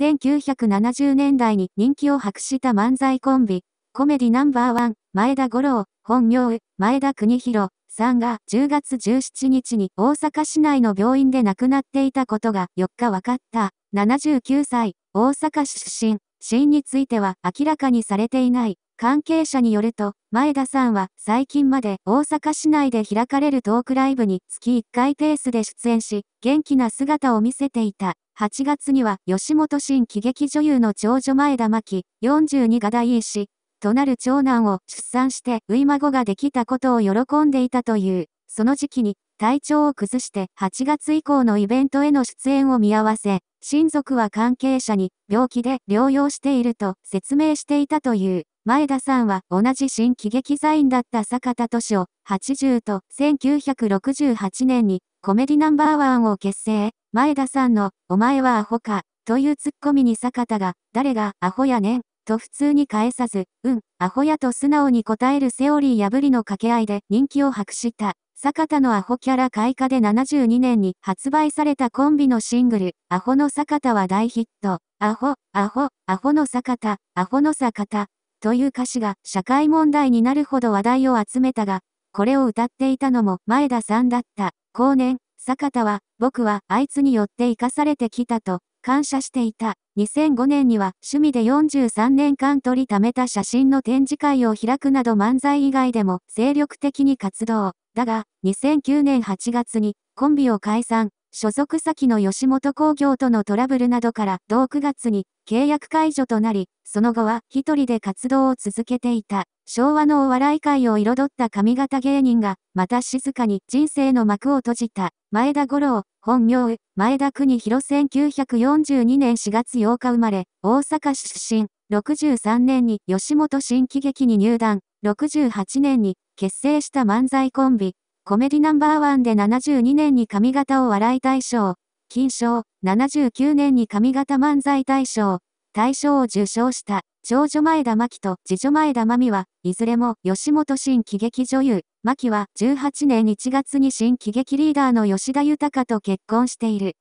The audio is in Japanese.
1970年代に人気を博した漫才コンビ、コメディナンバーワン、前田五郎、本名、前田邦弘さんが10月17日に大阪市内の病院で亡くなっていたことが4日分かった。79歳、大阪市出身、死因については明らかにされていない。関係者によると、前田さんは最近まで大阪市内で開かれるトークライブに月1回ペースで出演し、元気な姿を見せていた。8月には吉本新喜劇女優の長女前田真希42が大医師となる長男を出産して初孫ができたことを喜んでいたという、その時期に体調を崩して8月以降のイベントへの出演を見合わせ、親族は関係者に病気で療養していると説明していたという。前田さんは同じ新喜劇座員だった坂田敏夫80と1968年にコメディナンバーワンを結成。前田さんの、お前はアホか、というツッコミに坂田が、誰がアホやねん、と普通に返さず、うん、アホやと素直に答えるセオリー破りの掛け合いで人気を博した。坂田のアホキャラ開花で72年に発売されたコンビのシングル、アホの坂田は大ヒット。アホ、アホ、アホの坂田、アホの坂田、という歌詞が社会問題になるほど話題を集めたが、これを歌っていたのも前田さんだった。後年、坂田は、僕はあいつによって生かされてきたと、感謝していた。2005年には趣味で43年間撮りためた写真の展示会を開くなど漫才以外でも精力的に活動。だが、2009年8月にコンビを解散。所属先の吉本興業とのトラブルなどから同9月に契約解除となり、その後は一人で活動を続けていた。昭和のお笑い界を彩った髪型芸人が、また静かに人生の幕を閉じた、前田五郎、本名、前田邦弘1942年4月8日生まれ、大阪市出身、63年に吉本新喜劇に入団、68年に結成した漫才コンビ、コメディナンバーワンで72年に髪型を笑い大賞、金賞、79年に髪型漫才大賞、大賞を受賞した、長女前田真希と次女前田真美は、いずれも吉本新喜劇女優、真希は18年1月に新喜劇リーダーの吉田豊と結婚している。